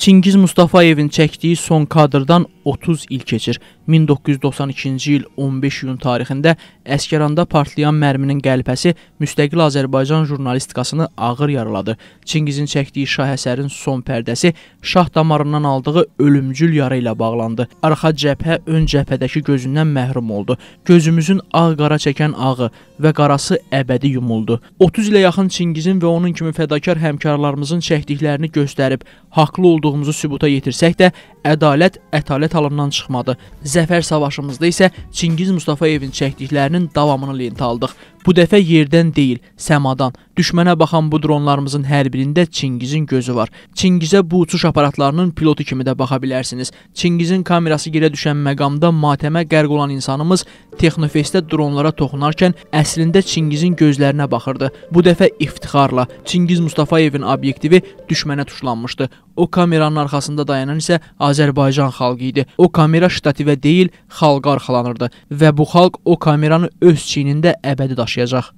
Çingiz Mustafayevin çəkdiyi son kadrdan 30 il keçir. 1992-ci il 15 iyun tarixində Əsgəranda partlayan mərminin qəlpəsi müstəqil Azərbaycan jurnalistikasını ağır yaraladı. Çingizin çəkdiyi şah əsərin son pərdəsi şah damarından aldığı ölümcül yara ilə bağlandı. Arxa cəbhə ön cəbhədəki gözündən məhrum oldu. Gözümüzün ağ-qara çəkən ağı və qarası əbədi yumuldu. 30 ilə yaxın Çingizin və onun kimi fədakar həmkarlarımızın çəkdiklərini göstərib haqlı olduğu olduğumuzu sübuta yetirsək də, ədalət ətalət alandan çıxmadı. Zəfər savaşımızda isə Çingiz Mustafayevin çəkdiklərinin davamını lentə aldıq. Bu dəfə yerdən deyil, səmadan. Düşmənə baxan bu dronlarımızın hər birində Çingizin gözü var. Çingizə bu uçuş aparatlarının pilotu kimi də baxa bilərsiniz. Çingizin kamerası yerə düşən məqamda matəmə qərq olan insanımız Texnofestdə dronlara toxunarkən əslində Çingizin gözlərinə baxırdı. Bu dəfə iftixarla Çingiz Mustafayevin obyektivi düşmənə tuşlanmışdı. O kameranın arxasında dayanan isə Azərbaycan xalqı idi. O kamera ştativə deyil, xalqa arxalanırdı və bu xalq o kameranı öz çiynində əbədi daşıyacaq.